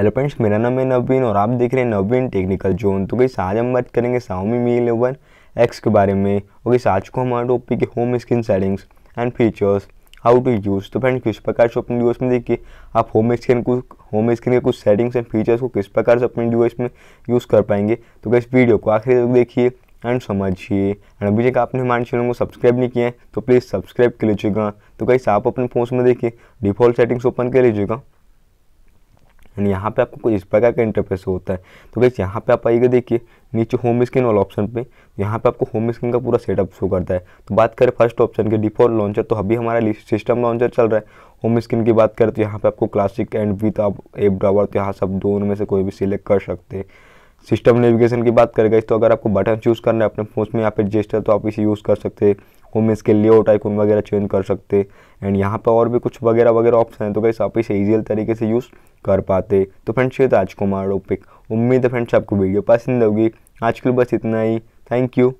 hello friends मेरा नाम है नवीन और आप देख रहे हैं नवीन टेक्निकल जोन तो गई आज हम बात करेंगे साउमी मी एलेवन एक्स के बारे में और तो इस आज को हमारा टॉपिक है home screen settings and features how to use तो फ्रेंड किस प्रकार से अपने डिवाइस में देखिए आप होम स्क्रीन को होम स्क्रीन के कुछ सेटिंग्स एंड फीचर्स को किस प्रकार से अपने डिवाइस में यूज़ कर पाएंगे तो इस वीडियो को आखिर तक देखिए एंड समझिए एंड अभी तक आपने हमारे चैनल को सब्सक्राइब नहीं किया है तो प्लीज़ सब्सक्राइब कर लीजिएगा तो कैसे आप अपने फ़ोन में देखिए डिफ़ॉल्ट सेटिंग्स ओपन कर लीजिएगा एंड यहाँ पे आपको कुछ इस प्रकार का इंटरफेस होता है तो गैस यहाँ पे आप आइएगा देखिए नीचे होम स्क्रीन वाला ऑप्शन पे यहाँ पे आपको होम स्क्रीन का पूरा सेटअप शो करता है तो बात करें फर्स्ट ऑप्शन के डिफॉल्ट लॉन्चर तो अभी हमारा सिस्टम लॉन्चर चल रहा है होम स्क्रीन की बात करें तो यहाँ पे आपको क्लासिक एंड विथ आप एप ड्रावर तो यहाँ सब दोनों में से कोई भी सिलेक्ट कर सकते हैं सिस्टम नेविगेशन की बात करें गई तो अगर आपको बटन चूज़ करना है अपने फोन में यहाँ पे जेस्टर तो आप इसे यूज़ कर सकते होम इसके लेआउट आइकन वगैरह चेंज कर सकते एंड यहाँ पर और भी कुछ वगैरह वगैरह ऑप्शन है तो गई आप इसे ईजियल तरीके से यूज़ कर पाते तो फ्रेंड्स ये था आज को हमारा टॉपिक उम्मीद है फ्रेंड्स आपको वीडियो पसंद होगी आज के लिए बस इतना ही थैंक यू